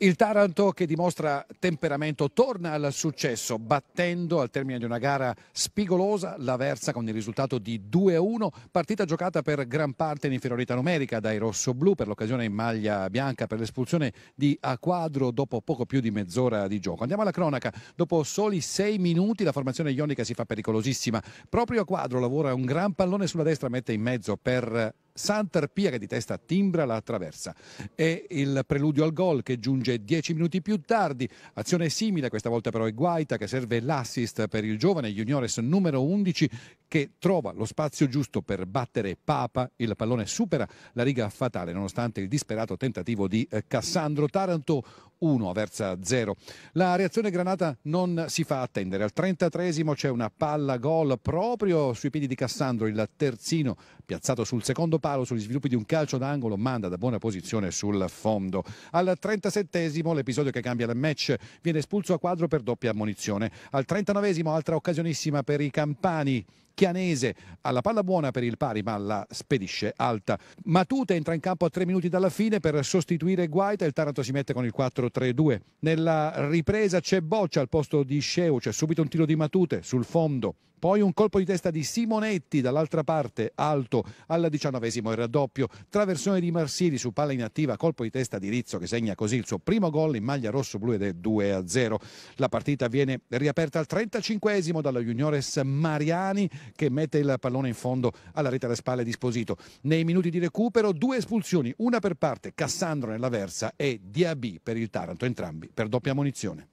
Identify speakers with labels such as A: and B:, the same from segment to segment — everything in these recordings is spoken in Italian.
A: Il Taranto che dimostra temperamento torna al successo battendo al termine di una gara spigolosa la Versa con il risultato di 2-1, partita giocata per gran parte in inferiorità numerica dai rossoblù per l'occasione in maglia bianca per l'espulsione di Aquadro dopo poco più di mezz'ora di gioco. Andiamo alla cronaca, dopo soli sei minuti la formazione ionica si fa pericolosissima, proprio Aquadro lavora un gran pallone sulla destra, mette in mezzo per Sant'Arpia che di testa timbra la attraversa. È il preludio al gol che giunge dieci minuti più tardi. Azione simile, questa volta però è Guaita che serve l'assist per il giovane Juniores numero 11 che trova lo spazio giusto per battere Papa. Il pallone supera la riga fatale nonostante il disperato tentativo di eh, Cassandro. Taranto 1, Aversa 0. La reazione granata non si fa attendere. Al 33 c'è una palla gol proprio sui piedi di Cassandro. Il terzino piazzato sul secondo palo sugli sviluppi di un calcio d'angolo manda da buona posizione sul fondo. Al 37 l'episodio che cambia il match viene espulso a quadro per doppia ammonizione. Al 39 altra occasionissima per i campani Chianese alla palla buona per il pari ma la spedisce alta. Matute entra in campo a tre minuti dalla fine per sostituire Guaita il Taranto si mette con il 4-3-2. Nella ripresa c'è Boccia al posto di Sceu, c'è subito un tiro di Matute sul fondo. Poi un colpo di testa di Simonetti dall'altra parte, alto al diciannovesimo il raddoppio. Traversione di Marsili su palla inattiva, colpo di testa di Rizzo che segna così il suo primo gol in maglia rosso-blu ed è 2-0. La partita viene riaperta al trentacinquesimo dalla Juniores Mariani che mette il pallone in fondo alla rete alle spalle di Sposito. Nei minuti di recupero due espulsioni, una per parte Cassandro nella versa e Diab per il Taranto, entrambi per doppia munizione.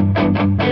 A: Thank you.